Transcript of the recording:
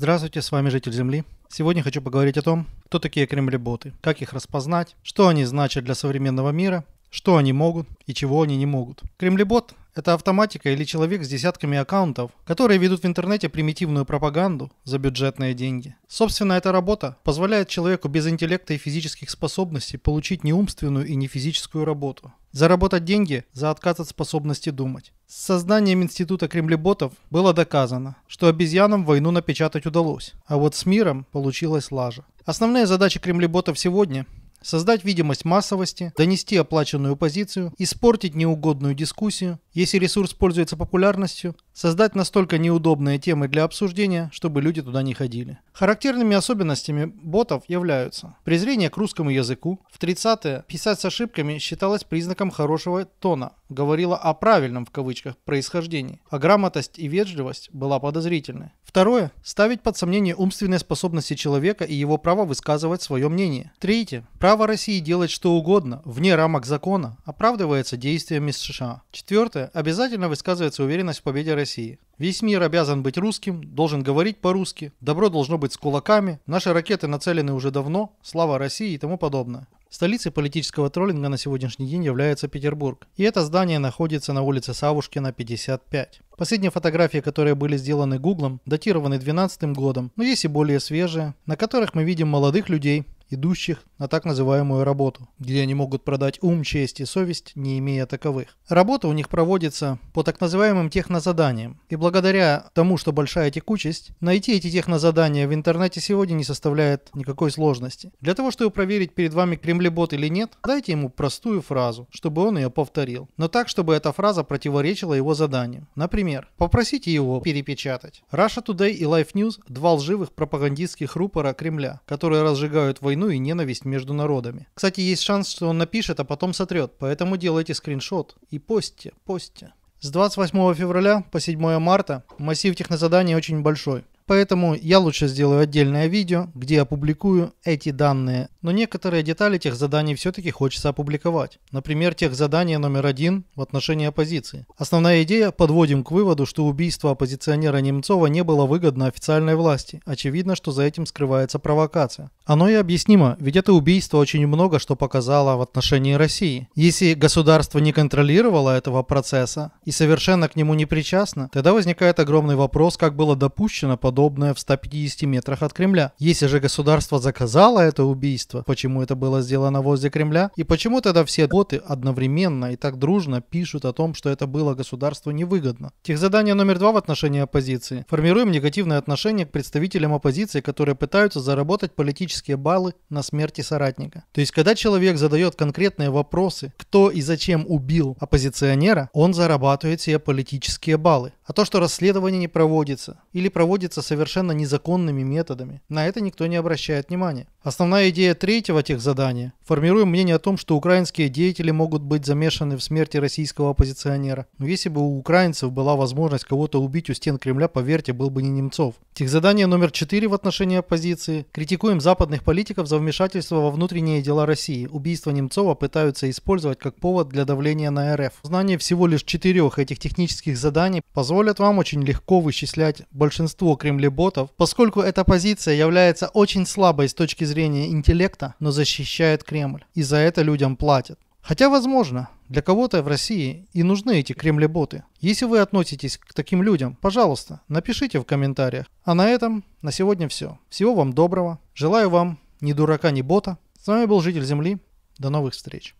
Здравствуйте, с вами житель Земли. Сегодня хочу поговорить о том, кто такие кремлеботы, как их распознать, что они значат для современного мира, что они могут и чего они не могут. Кремлебот это автоматика или человек с десятками аккаунтов, которые ведут в интернете примитивную пропаганду за бюджетные деньги. Собственно, эта работа позволяет человеку без интеллекта и физических способностей получить не умственную и не физическую работу. Заработать деньги за отказ от способности думать. С созданием института кремлеботов было доказано, что обезьянам войну напечатать удалось, а вот с миром получилась лажа. Основные задачи кремлеботов сегодня создать видимость массовости, донести оплаченную позицию, испортить неугодную дискуссию, если ресурс пользуется популярностью, создать настолько неудобные темы для обсуждения, чтобы люди туда не ходили. Характерными особенностями ботов являются презрение к русскому языку. В 30-е писать с ошибками считалось признаком хорошего тона, говорила о правильном в кавычках происхождении, а грамотность и вежливость была подозрительной. Второе. Ставить под сомнение умственные способности человека и его право высказывать свое мнение. Третье. Право России делать что угодно, вне рамок закона, оправдывается действиями США. Четвертое Конституция обязательно высказывается уверенность в победе России. Весь мир обязан быть русским, должен говорить по-русски, добро должно быть с кулаками, наши ракеты нацелены уже давно, слава России и тому подобное. Столицей политического троллинга на сегодняшний день является Петербург. И это здание находится на улице Савушкина, 55. Последние фотографии, которые были сделаны Гуглом, датированы 2012 годом, но есть и более свежие, на которых мы видим молодых людей, идущих на так называемую работу, где они могут продать ум, честь и совесть, не имея таковых. Работа у них проводится по так называемым технозаданиям, и благодаря тому, что большая текучесть, найти эти технозадания в интернете сегодня не составляет никакой сложности. Для того, чтобы проверить перед вами кремлебот или нет, дайте ему простую фразу, чтобы он ее повторил, но так, чтобы эта фраза противоречила его заданию. Например, попросите его перепечатать. Russia Today и Life News – два лживых пропагандистских рупора Кремля, которые разжигают войну войну и ненависть между народами. Кстати, есть шанс, что он напишет, а потом сотрет, поэтому делайте скриншот и постьте, постьте. С 28 февраля по 7 марта массив технозаданий очень большой. Поэтому я лучше сделаю отдельное видео, где опубликую эти данные. Но некоторые детали тех заданий все-таки хочется опубликовать. Например, тех задание номер один в отношении оппозиции. Основная идея – подводим к выводу, что убийство оппозиционера Немцова не было выгодно официальной власти. Очевидно, что за этим скрывается провокация. Оно и объяснимо, ведь это убийство очень много что показало в отношении России. Если государство не контролировало этого процесса и совершенно к нему не причастно, тогда возникает огромный вопрос, как было допущено подобное подобное в 150 метрах от Кремля? Если же государство заказало это убийство, почему это было сделано возле Кремля? И почему тогда все боты одновременно и так дружно пишут о том, что это было государству невыгодно? Техзадание номер два в отношении оппозиции. Формируем негативное отношение к представителям оппозиции, которые пытаются заработать политические баллы на смерти соратника. То есть, когда человек задает конкретные вопросы, кто и зачем убил оппозиционера, он зарабатывает себе политические баллы. А то, что расследование не проводится или проводится совершенно незаконными методами. На это никто не обращает внимания. Основная идея третьего техзадания – формируем мнение о том, что украинские деятели могут быть замешаны в смерти российского оппозиционера. Но если бы у украинцев была возможность кого-то убить у стен Кремля, поверьте, был бы не Немцов. Техзадание номер 4 в отношении оппозиции. Критикуем западных политиков за вмешательство во внутренние дела России. Убийство Немцова пытаются использовать как повод для давления на РФ. Знание всего лишь четырех этих технических заданий позволят вам очень легко вычислять большинство кремлеботов, поскольку эта позиция является очень слабой с точки зрения интеллекта, но защищает Кремль. И за это людям платят. Хотя, возможно, для кого-то в России и нужны эти кремлеботы. Если вы относитесь к таким людям, пожалуйста, напишите в комментариях. А на этом на сегодня все. Всего вам доброго. Желаю вам ни дурака, ни бота. С вами был Житель Земли. До новых встреч.